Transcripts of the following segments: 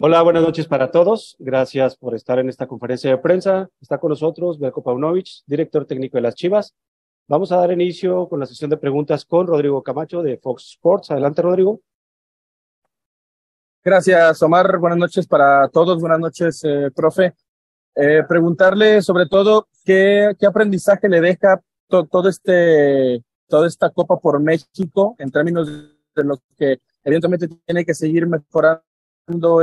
Hola, buenas noches para todos. Gracias por estar en esta conferencia de prensa. Está con nosotros Belko Paunovic, director técnico de las Chivas. Vamos a dar inicio con la sesión de preguntas con Rodrigo Camacho de Fox Sports. Adelante, Rodrigo. Gracias, Omar. Buenas noches para todos. Buenas noches, eh, profe. Eh, preguntarle sobre todo qué, qué aprendizaje le deja todo este, toda esta Copa por México en términos de lo que evidentemente tiene que seguir mejorando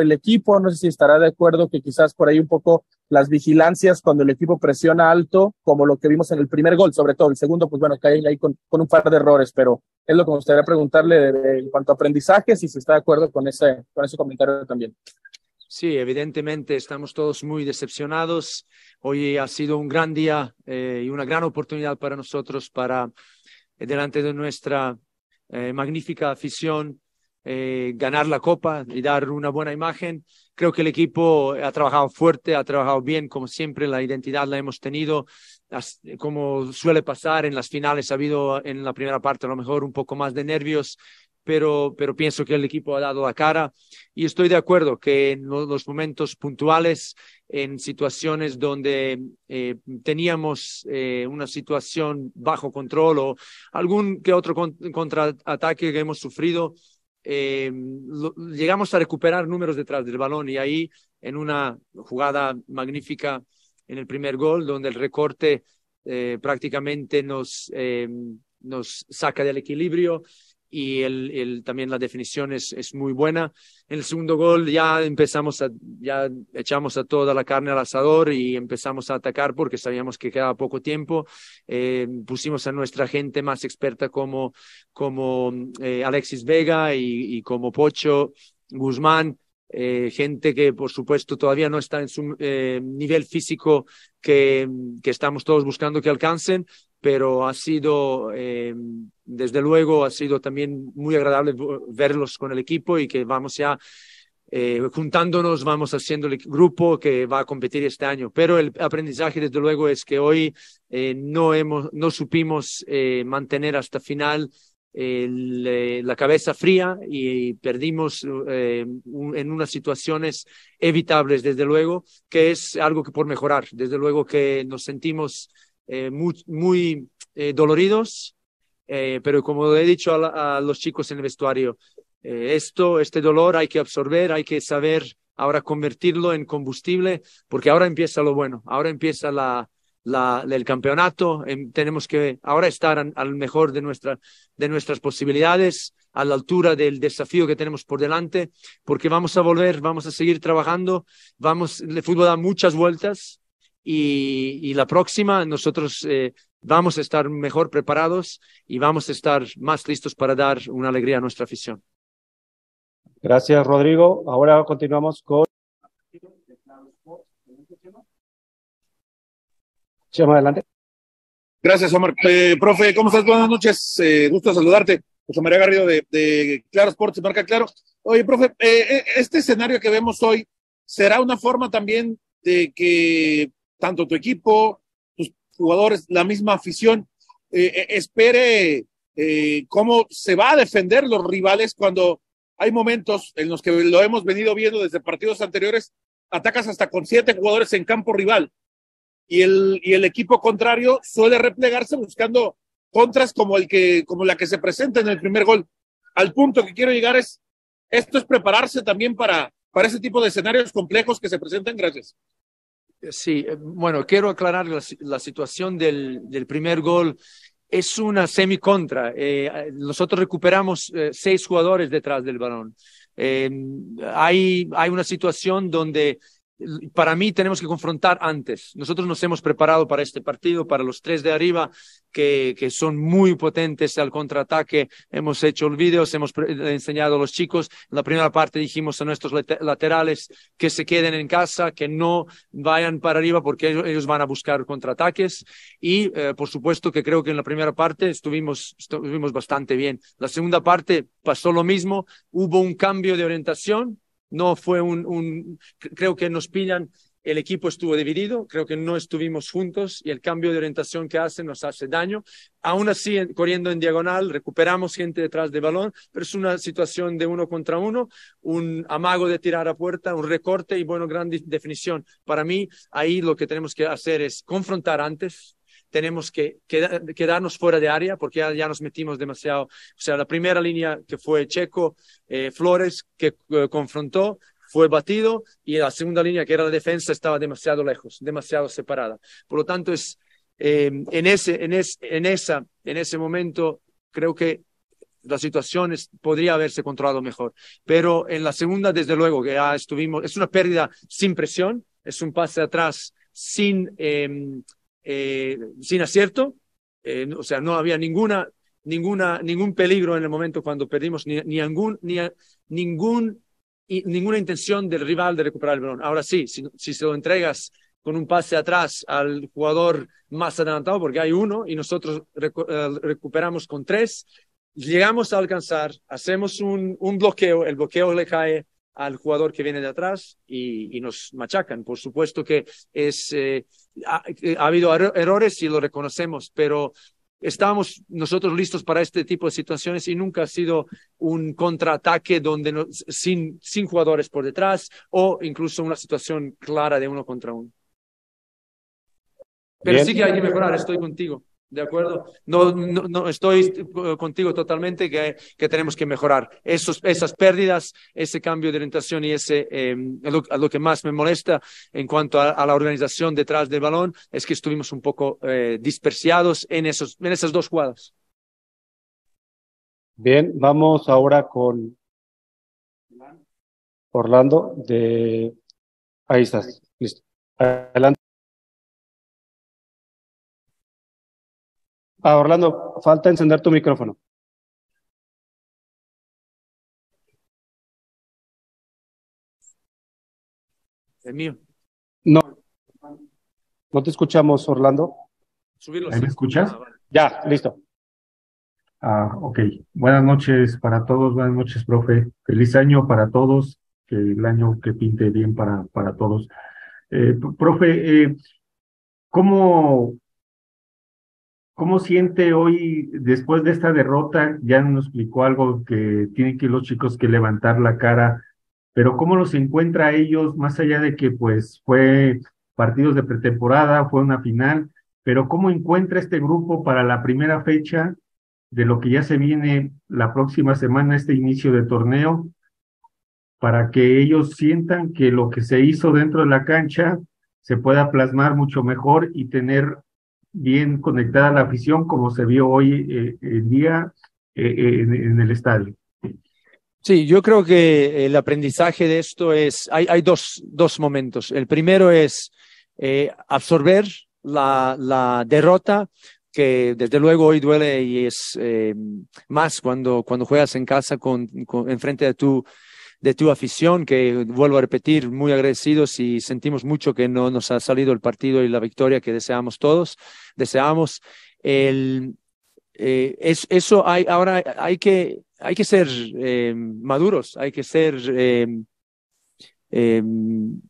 el equipo, no sé si estará de acuerdo que quizás por ahí un poco las vigilancias cuando el equipo presiona alto, como lo que vimos en el primer gol, sobre todo el segundo, pues bueno, caen ahí con, un par de errores, pero es lo que me gustaría preguntarle en cuanto a aprendizajes y si está de acuerdo con ese, con ese comentario también. Sí, evidentemente estamos todos muy decepcionados. Hoy ha sido un gran día eh, y una gran oportunidad para nosotros para, eh, delante de nuestra eh, magnífica afición, eh, ganar la copa y dar una buena imagen. Creo que el equipo ha trabajado fuerte, ha trabajado bien, como siempre, la identidad la hemos tenido. Como suele pasar en las finales, ha habido en la primera parte a lo mejor un poco más de nervios, pero, pero pienso que el equipo ha dado la cara y estoy de acuerdo que en los momentos puntuales, en situaciones donde eh, teníamos eh, una situación bajo control o algún que otro contraataque que hemos sufrido, eh, llegamos a recuperar números detrás del balón y ahí en una jugada magnífica en el primer gol, donde el recorte eh, prácticamente nos, eh, nos saca del equilibrio y el, el, también la definición es, es, muy buena. En el segundo gol ya empezamos a, ya echamos a toda la carne al asador y empezamos a atacar porque sabíamos que quedaba poco tiempo. Eh, pusimos a nuestra gente más experta como, como eh, Alexis Vega y, como Pocho Guzmán. Eh, gente que por supuesto todavía no está en su nivel físico que, que estamos todos buscando que alcancen, pero ha sido, em, desde luego, ha sido también muy agradable verlos con el equipo y que vamos ya eh, juntándonos, vamos haciendo el grupo que va a competir este año. Pero el aprendizaje, desde luego, es que hoy eh, no, hemos, no supimos eh, mantener hasta final la cabeza fría y perdimos em, en unas situaciones evitables, desde luego, que es algo que por mejorar. Desde luego que nos sentimos eh, muy, eh, doloridos, eh, pero como he dicho a, los chicos en el vestuario, eh, esto, este dolor hay que absorber, hay que saber ahora convertirlo en combustible, porque ahora empieza lo bueno, ahora empieza la, la, el campeonato, em, tenemos que ahora estar al mejor de, nuestra, de nuestras posibilidades, a la altura del desafío que tenemos por delante, porque vamos a volver, vamos a seguir trabajando, vamos, el fútbol da muchas vueltas, y, la próxima nosotros eh, vamos a estar mejor preparados y vamos a estar más listos para dar una alegría a nuestra afición. Gracias, Rodrigo. Ahora continuamos con... Chema, adelante. Gracias, Omar. Eh, profe, ¿cómo estás? Buenas noches. Eh, gusto saludarte. José María Garrido de, Claro Sports, marca Claro. Oye, profe, este escenario que vemos hoy será una forma también de que tanto tu equipo, tus jugadores, la misma afición, eh, eh, espere eh, cómo se va a defender los rivales cuando hay momentos en los que lo hemos venido viendo desde partidos anteriores, atacas hasta con siete jugadores en campo rival y el, y el equipo contrario suele replegarse buscando contras como, el que, como la que se presenta en el primer gol. Al punto que quiero llegar es, esto es prepararse también para, para ese tipo de escenarios complejos que se presentan. Gracias. Sí, eh, bueno, quiero aclarar la, situación del, primer gol. Es una semi Eh, nosotros recuperamos eh, seis jugadores detrás del balón. Eh, hay, hay una situación donde para mí tenemos que confrontar antes. Nosotros nos hemos preparado para este partido, para los tres de arriba, que, que son muy potentes al contraataque. Hemos hecho el vídeo, hemos enseñado a los chicos. En la primera parte dijimos a nuestros laterales que se queden en casa, que no vayan para arriba porque ellos van a buscar contraataques. Y eh, por supuesto que creo que en la primera parte estuvimos, estuvimos bastante bien. La segunda parte pasó lo mismo, hubo un cambio de orientación no fue un, creo que nos pillan, el equipo estuvo dividido, creo que no estuvimos juntos y el cambio de orientación que hace nos hace daño. Aún así, corriendo en diagonal, recuperamos gente detrás del balón, pero es una situación de uno contra uno, un amago de tirar a puerta, un recorte y, bueno, gran definición. Para mí, ahí lo que tenemos que hacer es confrontar antes, tenemos que quedarnos fuera de área porque ya, nos metimos demasiado. O sea, la primera línea que fue Checo, eh, Flores, que eh, confrontó, fue batido y la segunda línea, que era la defensa, estaba demasiado lejos, demasiado separada. Por lo tanto, es, eh, en, ese, en, es, en, esa, en ese momento creo que situación situación podría haberse controlado mejor. Pero en la segunda, desde luego, que ya estuvimos, es una pérdida sin presión, es un pase atrás sin, em, eh, sin acierto, eh, o sea, no había ninguna, ninguna, ningún peligro en el momento cuando perdimos, ni, ni, ni ninguna intención del rival de recuperar el balón. Ahora sí, si, se lo entregas con un pase atrás al jugador más adelantado, porque hay uno y nosotros eh, recuperamos con tres, llegamos a alcanzar, hacemos un bloqueo, el bloqueo le cae al jugador que viene de atrás y, nos machacan. Por supuesto que es, eh, eh, ha, habido errores y lo reconocemos, pero estábamos nosotros listos para este tipo de situaciones y nunca ha sido un contraataque donde sin, sin jugadores por detrás o incluso una situación clara de uno contra uno. Pero sí que hay que mejorar, estoy contigo. ¿De acuerdo? No, no, estoy contigo totalmente que, tenemos que mejorar. Esos, esas pérdidas, ese cambio de orientación y ese, em, lo, que más me molesta en cuanto a, la organización detrás del balón es que estuvimos un poco eh, dispersiados en, esos, en esas dos jugadas. Bien, vamos ahora con Orlando de... Ahí estás, listo. Adelante. Ah, Orlando, falta encender tu micrófono. ¿El mío? No. No te escuchamos, Orlando. me escuchas? Ya, listo. Ah, ok. Buenas noches para todos, buenas noches, profe. Feliz año para todos, que el año que pinte bien para, para todos. Eh, profe, eh, ¿cómo ¿Cómo siente hoy, después de esta derrota? Ya nos explicó algo que tienen que los chicos que levantar la cara, pero ¿cómo los encuentra a ellos, más allá de que pues fue partidos de pretemporada, fue una final, pero ¿cómo encuentra este grupo para la primera fecha de lo que ya se viene la próxima semana, este inicio de torneo, para que ellos sientan que lo que se hizo dentro de la cancha se pueda plasmar mucho mejor y tener bien conectada a la afición como se vio hoy eh, eh, eh, en día en, el estadio. Sí, yo creo que el aprendizaje de esto es, hay, dos, momentos. El primero es absorber la, derrota, que desde luego hoy duele y es más cuando, cuando juegas en casa en frente de tu de tu afición, que vuelvo a repetir, muy agradecidos y sentimos mucho que no nos ha salido el partido y la victoria que deseamos todos. Deseamos el, eh, es, eso hay, ahora hay que, hay que ser eh, maduros, hay que ser, eh, em,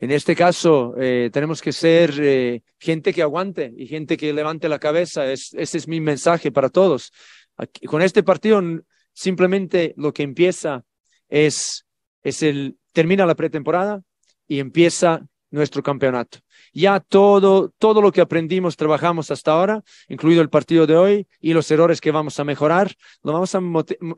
en este caso, tenemos que ser gente que aguante y gente que levante la cabeza. Es, ese es mi mensaje para todos. con este partido, simplemente lo que empieza es, es el, termina la pretemporada y empieza nuestro campeonato ya todo, todo lo que aprendimos, trabajamos hasta ahora, incluido el partido de hoy y los errores que vamos a mejorar, lo vamos a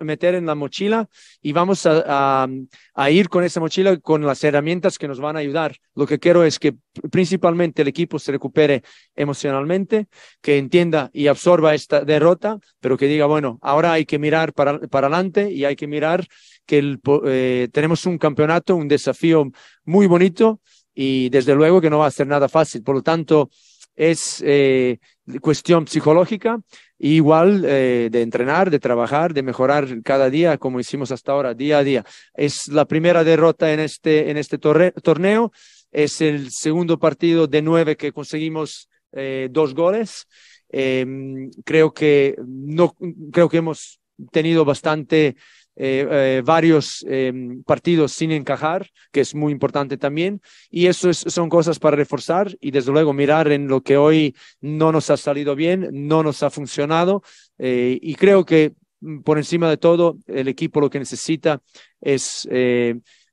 meter en la mochila y vamos a, a, ir con esa mochila con las herramientas que nos van a ayudar. Lo que quiero es que principalmente el equipo se recupere emocionalmente, que entienda y absorba esta derrota, pero que diga, bueno, ahora hay que mirar para, para adelante y hay que mirar que eh, tenemos un campeonato, un desafío muy bonito y desde luego que no va a ser nada fácil. Por lo tanto, es eh, cuestión psicológica, igual eh, de entrenar, de trabajar, de mejorar cada día, como hicimos hasta ahora, día a día. Es la primera derrota en este, en este torneo, es el segundo partido de nueve que conseguimos eh, dos goles. Em, creo que no, creo que hemos tenido bastante eh, eh, varios em, partidos sin encajar, que es muy importante también. Y eso son cosas para reforzar y desde luego mirar en lo que hoy no nos ha salido bien, no nos ha funcionado. Eh, y creo que mm, por encima de todo, el equipo lo que necesita es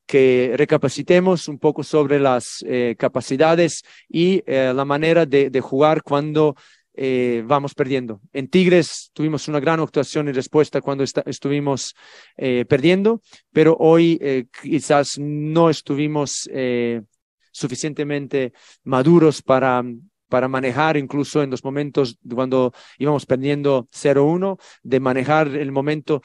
que recapacitemos un poco sobre las capacidades y la manera de jugar cuando eh, vamos perdiendo. En Tigres tuvimos una gran actuación y respuesta cuando estuvimos eh, perdiendo, pero hoy eh, quizás no estuvimos eh, suficientemente maduros para, para manejar incluso en los momentos cuando íbamos perdiendo 0-1, de manejar el momento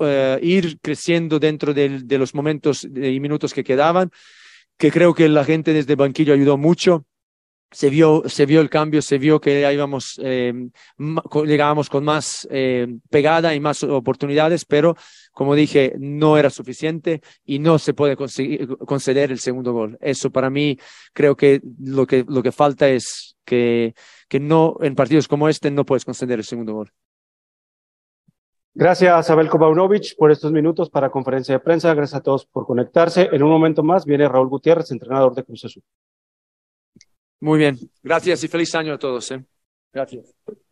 eh, ir creciendo dentro de, de los momentos y minutos que quedaban, que creo que la gente desde banquillo ayudó mucho se vio, se vio el cambio, se vio que íbamos, eh, llegábamos con más eh, pegada y más oportunidades, pero como dije, no era suficiente y no se puede conceder el segundo gol. Eso para mí creo que lo que, lo que falta es que, que no, en partidos como este no puedes conceder el segundo gol. Gracias, Abel Kobaunovich, por estos minutos para conferencia de prensa. Gracias a todos por conectarse. En un momento más viene Raúl Gutiérrez, entrenador de Cruz Azul. Muy bien. Gracias y feliz año a todos. ¿eh? Gracias.